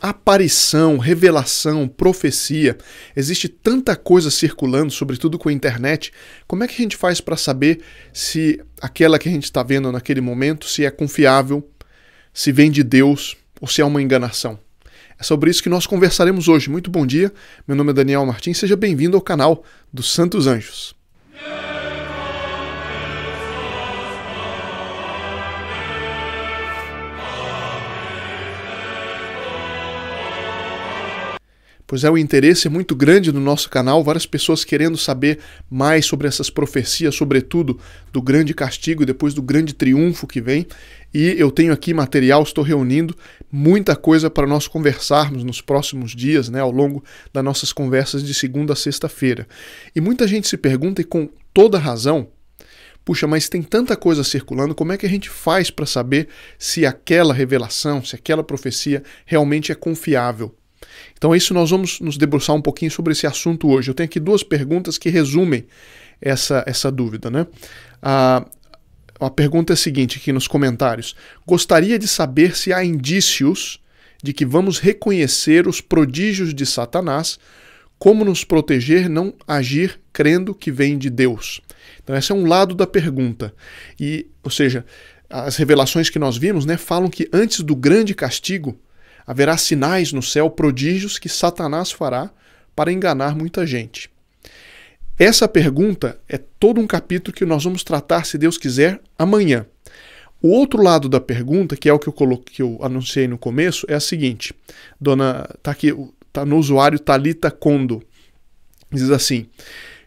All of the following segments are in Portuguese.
Aparição, revelação, profecia. Existe tanta coisa circulando, sobretudo com a internet. Como é que a gente faz para saber se aquela que a gente está vendo naquele momento se é confiável, se vem de Deus ou se é uma enganação? É sobre isso que nós conversaremos hoje. Muito bom dia. Meu nome é Daniel Martins. Seja bem-vindo ao canal dos Santos Anjos. Yeah! pois é um interesse é muito grande no nosso canal, várias pessoas querendo saber mais sobre essas profecias, sobretudo do grande castigo e depois do grande triunfo que vem. E eu tenho aqui material, estou reunindo muita coisa para nós conversarmos nos próximos dias, né, ao longo das nossas conversas de segunda a sexta-feira. E muita gente se pergunta, e com toda razão, puxa, mas tem tanta coisa circulando, como é que a gente faz para saber se aquela revelação, se aquela profecia realmente é confiável? Então, isso nós vamos nos debruçar um pouquinho sobre esse assunto hoje. Eu tenho aqui duas perguntas que resumem essa, essa dúvida. Né? A, a pergunta é a seguinte, aqui nos comentários: Gostaria de saber se há indícios de que vamos reconhecer os prodígios de Satanás, como nos proteger, não agir crendo que vem de Deus. Então, esse é um lado da pergunta. E, ou seja, as revelações que nós vimos né, falam que antes do grande castigo, Haverá sinais no céu, prodígios que Satanás fará para enganar muita gente. Essa pergunta é todo um capítulo que nós vamos tratar, se Deus quiser, amanhã. O outro lado da pergunta, que é o que eu, coloquei, que eu anunciei no começo, é a seguinte. Dona, tá aqui, tá no usuário Talita Kondo. Diz assim: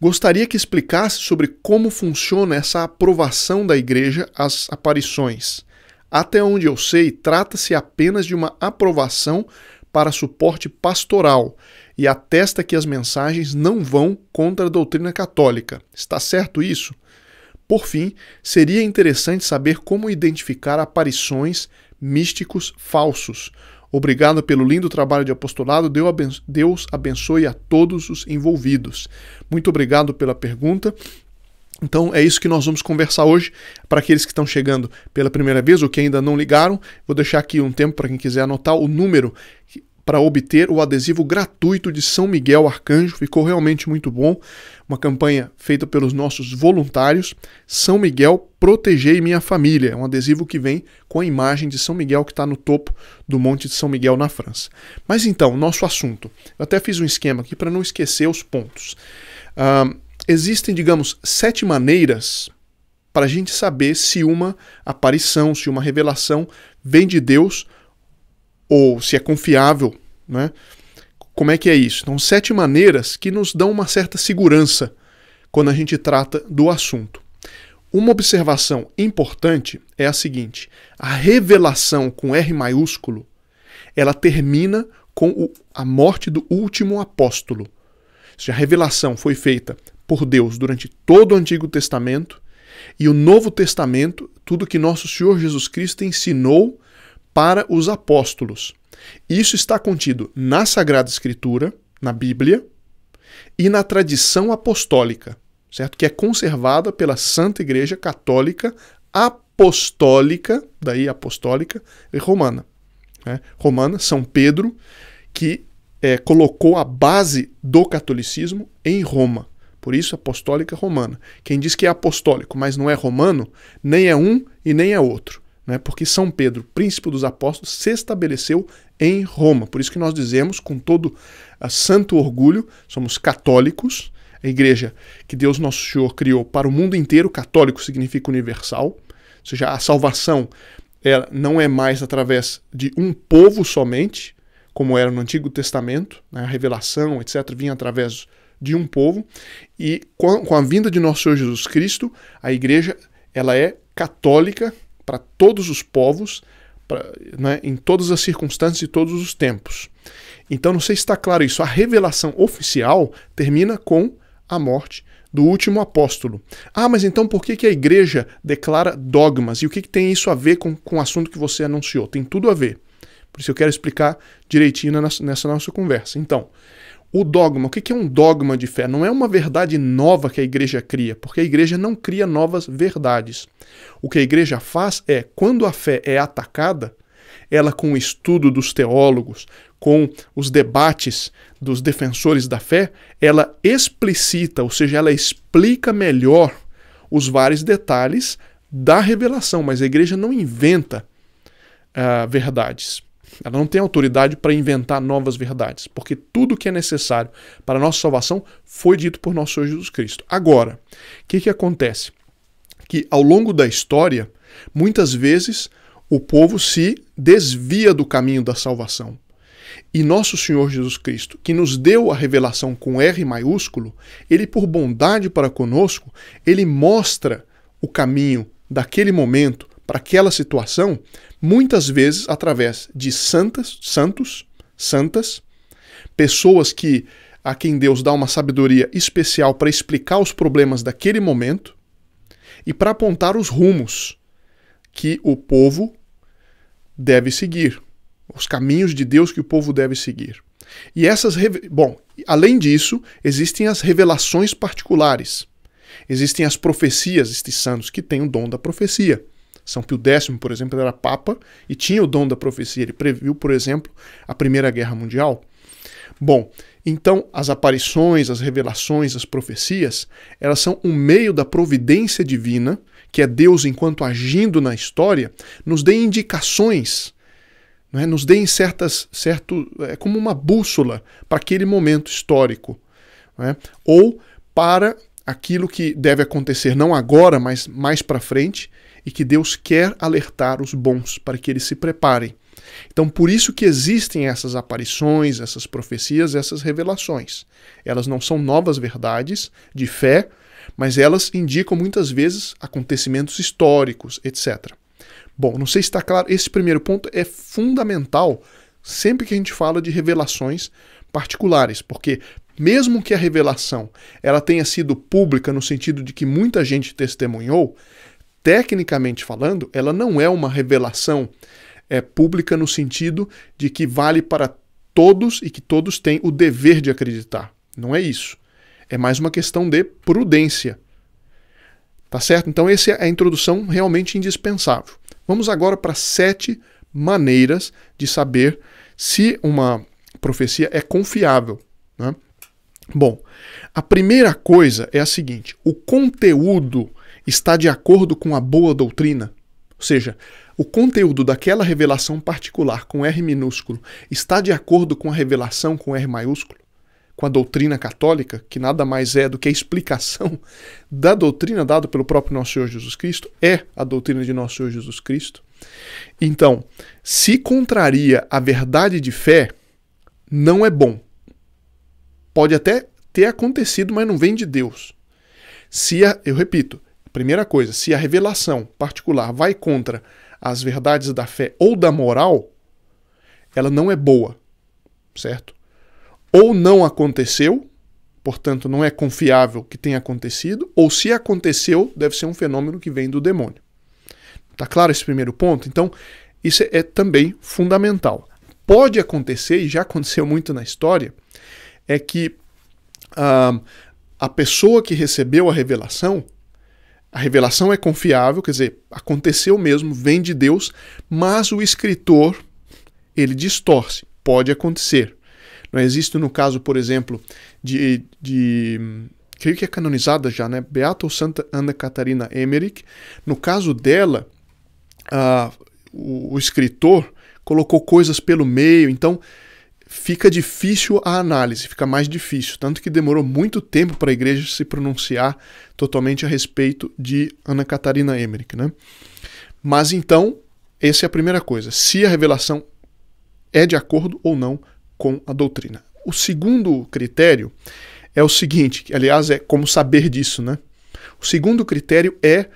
Gostaria que explicasse sobre como funciona essa aprovação da igreja às aparições. Até onde eu sei, trata-se apenas de uma aprovação para suporte pastoral e atesta que as mensagens não vão contra a doutrina católica. Está certo isso? Por fim, seria interessante saber como identificar aparições místicos falsos. Obrigado pelo lindo trabalho de apostolado. Deus abençoe a todos os envolvidos. Muito obrigado pela pergunta. Então é isso que nós vamos conversar hoje. Para aqueles que estão chegando pela primeira vez ou que ainda não ligaram, vou deixar aqui um tempo para quem quiser anotar o número para obter o adesivo gratuito de São Miguel Arcanjo. Ficou realmente muito bom. Uma campanha feita pelos nossos voluntários. São Miguel Protegei Minha Família. É um adesivo que vem com a imagem de São Miguel que está no topo do Monte de São Miguel na França. Mas então, nosso assunto. Eu até fiz um esquema aqui para não esquecer os pontos. Um, existem, digamos, sete maneiras para a gente saber se uma aparição, se uma revelação vem de Deus ou se é confiável, né? Como é que é isso? Então, sete maneiras que nos dão uma certa segurança quando a gente trata do assunto. Uma observação importante é a seguinte: a revelação com R maiúsculo, ela termina com o, a morte do último apóstolo. Se a revelação foi feita por Deus durante todo o Antigo Testamento e o Novo Testamento, tudo que nosso Senhor Jesus Cristo ensinou para os apóstolos. Isso está contido na Sagrada Escritura, na Bíblia, e na tradição apostólica, certo? Que é conservada pela Santa Igreja Católica Apostólica, daí apostólica e romana. Né? Romana, São Pedro, que é, colocou a base do catolicismo em Roma. Por isso, apostólica romana. Quem diz que é apostólico, mas não é romano, nem é um e nem é outro. Né? Porque São Pedro, príncipe dos apóstolos, se estabeleceu em Roma. Por isso que nós dizemos, com todo ah, santo orgulho, somos católicos, a igreja que Deus Nosso Senhor criou para o mundo inteiro, católico significa universal, ou seja, a salvação ela não é mais através de um povo somente, como era no Antigo Testamento, né? a revelação, etc., vinha através de um povo, e com a vinda de nosso Senhor Jesus Cristo, a igreja ela é católica para todos os povos, pra, né, em todas as circunstâncias e todos os tempos. Então, não sei se está claro isso. A revelação oficial termina com a morte do último apóstolo. Ah, mas então por que, que a igreja declara dogmas? E o que, que tem isso a ver com, com o assunto que você anunciou? Tem tudo a ver. Por isso eu quero explicar direitinho nessa nossa conversa. Então, o dogma, o que é um dogma de fé? Não é uma verdade nova que a igreja cria, porque a igreja não cria novas verdades. O que a igreja faz é, quando a fé é atacada, ela, com o estudo dos teólogos, com os debates dos defensores da fé, ela explicita, ou seja, ela explica melhor os vários detalhes da revelação, mas a igreja não inventa uh, verdades. Ela não tem autoridade para inventar novas verdades, porque tudo que é necessário para a nossa salvação foi dito por nosso Senhor Jesus Cristo. Agora, o que, que acontece? Que ao longo da história, muitas vezes o povo se desvia do caminho da salvação. E nosso Senhor Jesus Cristo, que nos deu a revelação com R maiúsculo, ele, por bondade para conosco, ele mostra o caminho daquele momento para aquela situação, muitas vezes através de santas, santos, santas, pessoas que a quem Deus dá uma sabedoria especial para explicar os problemas daquele momento e para apontar os rumos que o povo deve seguir, os caminhos de Deus que o povo deve seguir. E essas, bom, além disso, existem as revelações particulares. Existem as profecias, estes santos que têm o dom da profecia. São Pio X, por exemplo, era papa e tinha o dom da profecia. Ele previu, por exemplo, a Primeira Guerra Mundial. Bom, então as aparições, as revelações, as profecias, elas são um meio da providência divina, que é Deus enquanto agindo na história, nos dê indicações, não é? nos dê certas, certo, é como uma bússola para aquele momento histórico, é? ou para aquilo que deve acontecer não agora, mas mais para frente, e que Deus quer alertar os bons para que eles se preparem. Então, por isso que existem essas aparições, essas profecias, essas revelações. Elas não são novas verdades de fé, mas elas indicam muitas vezes acontecimentos históricos, etc. Bom, não sei se está claro, esse primeiro ponto é fundamental sempre que a gente fala de revelações particulares, porque mesmo que a revelação ela tenha sido pública no sentido de que muita gente testemunhou, tecnicamente falando, ela não é uma revelação é, pública no sentido de que vale para todos e que todos têm o dever de acreditar. Não é isso. É mais uma questão de prudência. Tá certo? Então, essa é a introdução realmente indispensável. Vamos agora para sete maneiras de saber se uma profecia é confiável. Né? Bom, a primeira coisa é a seguinte: o conteúdo está de acordo com a boa doutrina, ou seja, o conteúdo daquela revelação particular com R minúsculo está de acordo com a revelação com R maiúsculo, com a doutrina católica, que nada mais é do que a explicação da doutrina dada pelo próprio nosso Senhor Jesus Cristo, é a doutrina de nosso Senhor Jesus Cristo. Então, se contraria a verdade de fé, não é bom. Pode até ter acontecido, mas não vem de Deus. Se a, eu repito, Primeira coisa, se a revelação particular vai contra as verdades da fé ou da moral, ela não é boa, certo? Ou não aconteceu, portanto não é confiável que tenha acontecido, ou se aconteceu, deve ser um fenômeno que vem do demônio. Tá claro esse primeiro ponto? Então, isso é, também fundamental. Pode acontecer, e já aconteceu muito na história, é que ah, a pessoa que recebeu a revelação a revelação é confiável, quer dizer, aconteceu mesmo, vem de Deus, mas o escritor ele distorce. Pode acontecer. Não existe no caso, por exemplo, de, de creio que é canonizada já, né? Beata ou Santa Ana Catarina Emmerich. No caso dela, uh, o, o escritor colocou coisas pelo meio, então fica difícil a análise, fica mais difícil. Tanto que demorou muito tempo para a igreja se pronunciar totalmente a respeito de Ana Catarina Emmerich. Né? Mas então, essa é a primeira coisa: se a revelação é de acordo ou não com a doutrina. O segundo critério é o seguinte: que, aliás, é como saber disso, né? O segundo critério é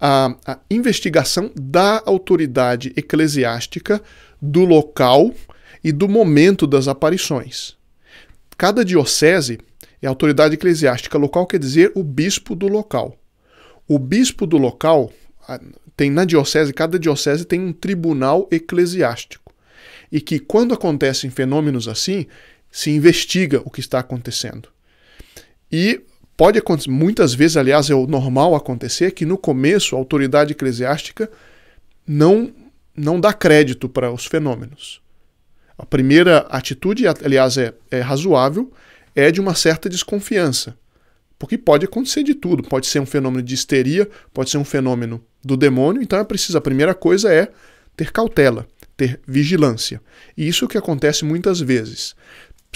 a, a investigação da autoridade eclesiástica do local e do momento das aparições. Cada diocese é autoridade eclesiástica local, quer dizer o bispo do local. O bispo do local tem na diocese, cada diocese tem um tribunal eclesiástico. E que quando acontecem fenômenos assim, se investiga o que está acontecendo. E pode acontecer, muitas vezes, aliás, é o normal acontecer que no começo a autoridade eclesiástica não não dá crédito para os fenômenos. A primeira atitude, aliás, é, é razoável, é de uma certa desconfiança. Porque pode acontecer de tudo. Pode ser um fenômeno de histeria, pode ser um fenômeno do demônio. Então é preciso, a primeira coisa é ter cautela, ter vigilância. E isso é o que acontece muitas vezes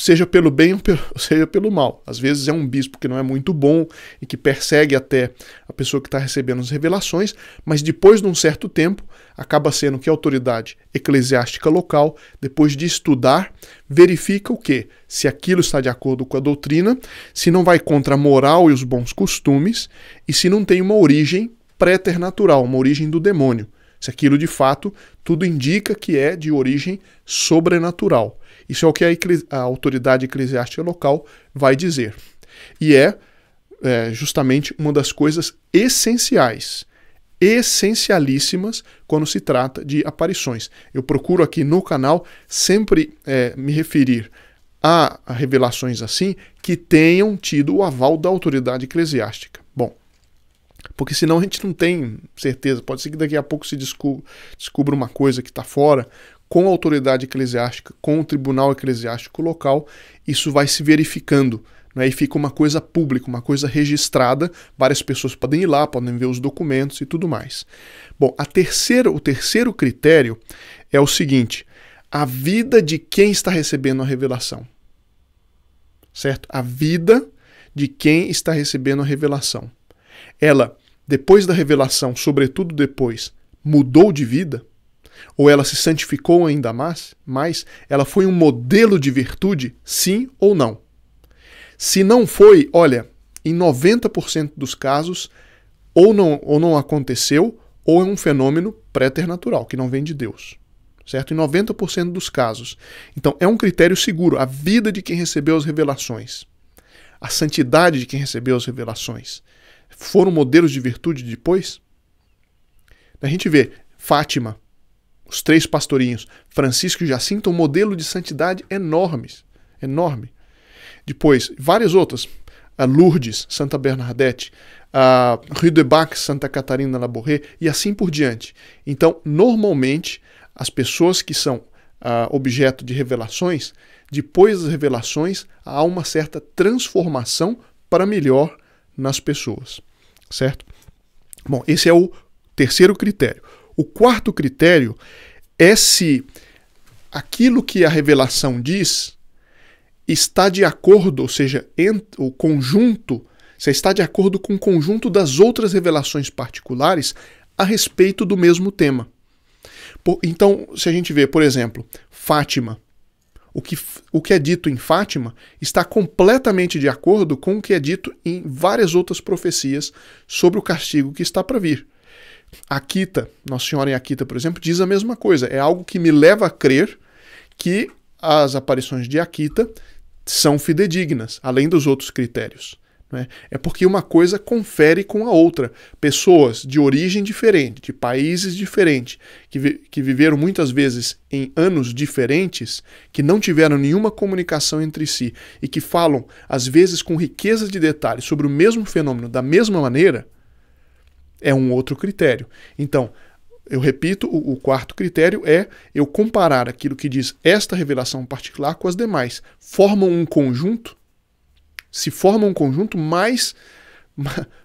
seja pelo bem ou, pelo, seja pelo mal. Às vezes é um bispo que não é muito bom e que persegue até a pessoa que está recebendo as revelações, mas depois de um certo tempo acaba sendo que a autoridade eclesiástica local, depois de estudar, verifica o que? Se aquilo está de acordo com a doutrina, se não vai contra a moral e os bons costumes e se não tem uma origem préternatural, uma origem do demônio. Se aquilo de fato tudo indica que é de origem sobrenatural. Isso é o que a, a autoridade eclesiástica local vai dizer. E é, é justamente uma das coisas essenciais essencialíssimas quando se trata de aparições. Eu procuro aqui no canal sempre é, me referir a revelações assim que tenham tido o aval da autoridade eclesiástica. Bom, porque senão a gente não tem certeza. Pode ser que daqui a pouco se descubra uma coisa que está fora, com a autoridade eclesiástica, com o tribunal eclesiástico local, isso vai se verificando. Né, e fica uma coisa pública, uma coisa registrada, várias pessoas podem ir lá, podem ver os documentos e tudo mais. Bom, a terceira, o terceiro critério é o seguinte: a vida de quem está recebendo a revelação. Certo? A vida de quem está recebendo a revelação. Ela, depois da revelação, sobretudo depois, mudou de vida? ou ela se santificou ainda mais, mas ela foi um modelo de virtude, sim ou não? Se não foi, olha, em 90% dos casos, ou não, ou não aconteceu, ou é um fenômeno préternatural, que não vem de Deus. Certo? Em 90% dos casos. Então, é um critério seguro, a vida de quem recebeu as revelações, a santidade de quem recebeu as revelações. Foram modelos de virtude depois? A gente vê Fátima, os três pastorinhos, Francisco e Jacinto, um modelo de santidade enormes, enorme. Depois, várias outras, a Lourdes, Santa Bernadette, a Rio de Bac, Santa Catarina Laborré e assim por diante. Então, normalmente, as pessoas que são ah, objeto de revelações, depois das revelações, há uma certa transformação para melhor nas pessoas, certo? Bom, esse é o terceiro critério. O quarto critério é se aquilo que a revelação diz está de acordo, ou seja, o conjunto, se está de acordo com o conjunto das outras revelações particulares a respeito do mesmo tema. então, se a gente vê, por exemplo, Fátima, o que, o que é dito em Fátima está completamente de acordo com o que é dito em várias outras profecias sobre o castigo que está para vir. Akita, Nossa Senhora em Akita, por exemplo, diz a mesma coisa. É algo que me leva a crer que as aparições de Akita são fidedignas, além dos outros critérios. Né? É porque uma coisa confere com a outra. Pessoas de origem diferente, de países diferentes, que, vi que viveram muitas vezes em anos diferentes, que não tiveram nenhuma comunicação entre si e que falam, às vezes, com riqueza de detalhes sobre o mesmo fenômeno da mesma maneira é um outro critério. Então, eu repito, o, o, quarto critério é eu comparar aquilo que diz esta revelação particular com as demais. Formam um conjunto? Se formam um conjunto, mais,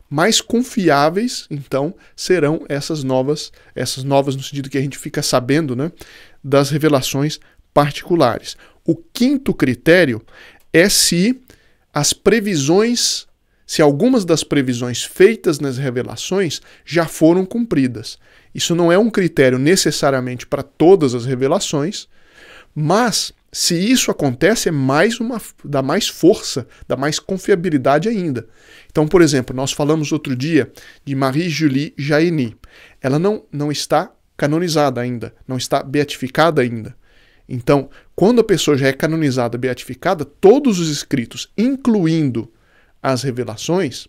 mais confiáveis, então, serão essas novas, essas novas no sentido que a gente fica sabendo, né, das revelações particulares. O quinto critério é se as previsões se algumas das previsões feitas nas revelações já foram cumpridas. Isso não é um critério necessariamente para todas as revelações, mas se isso acontece, é mais uma dá mais força, dá mais confiabilidade ainda. Então, por exemplo, nós falamos outro dia de Marie-Julie Jaini. Ela não, não está canonizada ainda, não está beatificada ainda. Então, quando a pessoa já é canonizada, beatificada, todos os escritos, incluindo as revelações,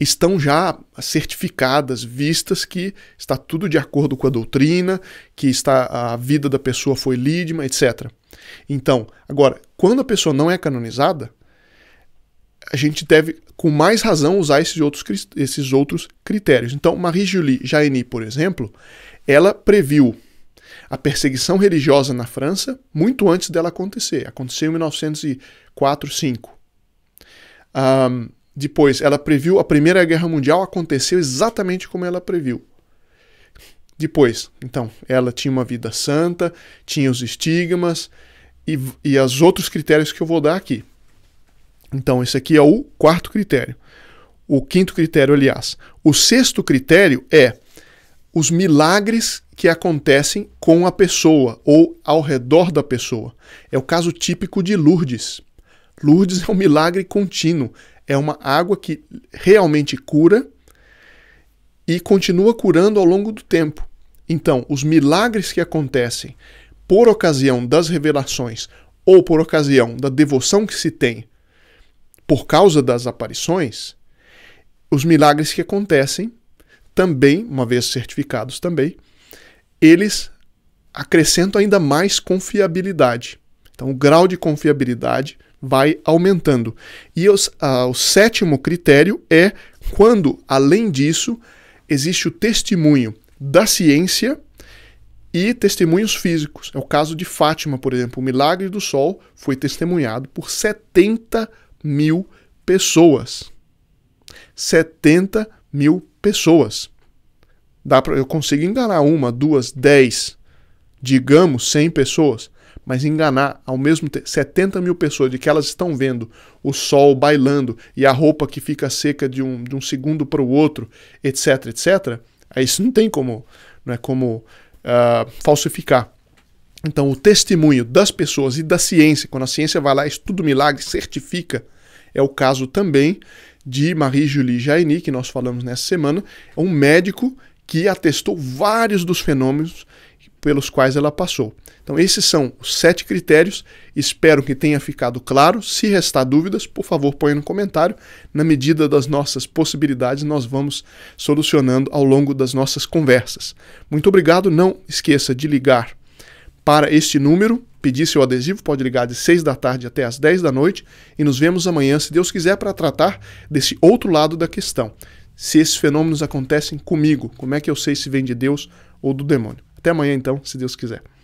estão já certificadas, vistas que está tudo de acordo com a doutrina, que está a vida da pessoa foi lídima, etc. Então, agora, quando a pessoa não é canonizada, a gente deve com mais razão usar esses outros, esses outros critérios. Então, Marie-Julie Jaini, por exemplo, ela previu a perseguição religiosa na França muito antes dela acontecer. Aconteceu em 1904, 5. Um, depois, ela previu a Primeira Guerra Mundial, aconteceu exatamente como ela previu. Depois, então, ela tinha uma vida santa, tinha os estigmas e, e os outros critérios que eu vou dar aqui. Então, esse aqui é o quarto critério. O quinto critério, aliás. O sexto critério é os milagres que acontecem com a pessoa ou ao redor da pessoa. É o caso típico de Lourdes. Lourdes é um milagre contínuo. É uma água que realmente cura e continua curando ao longo do tempo. Então, os milagres que acontecem por ocasião das revelações ou por ocasião da devoção que se tem por causa das aparições, os milagres que acontecem também, uma vez certificados também, eles acrescentam ainda mais confiabilidade. Então, o grau de confiabilidade vai aumentando. E os, ah, o sétimo critério é quando, além disso, existe o testemunho da ciência e testemunhos físicos. É o caso de Fátima, por exemplo. O milagre do sol foi testemunhado por 70 mil pessoas. 70 mil pessoas. Dá pra, eu consigo enganar uma, duas, dez, digamos 100 pessoas mas enganar ao mesmo tempo 70 mil pessoas de que elas estão vendo o sol bailando e a roupa que fica seca de um, de um segundo para o outro, etc, etc, isso não tem como, não é como uh, falsificar. Então, o testemunho das pessoas e da ciência, quando a ciência vai lá, estuda o milagre, certifica, é o caso também de Marie-Julie Jaini, que nós falamos nessa semana, é um médico que atestou vários dos fenômenos pelos quais ela passou. Então, esses são os sete critérios. Espero que tenha ficado claro. Se restar dúvidas, por favor, ponha no comentário. Na medida das nossas possibilidades, nós vamos solucionando ao longo das nossas conversas. Muito obrigado. Não esqueça de ligar para este número. Pedir seu adesivo, pode ligar de 6 da tarde até as 10 da noite e nos vemos amanhã, se Deus quiser, para tratar desse outro lado da questão. Se esses fenômenos acontecem comigo, como é que eu sei se vem de Deus ou do demônio? Até amanhã, então, se Deus quiser.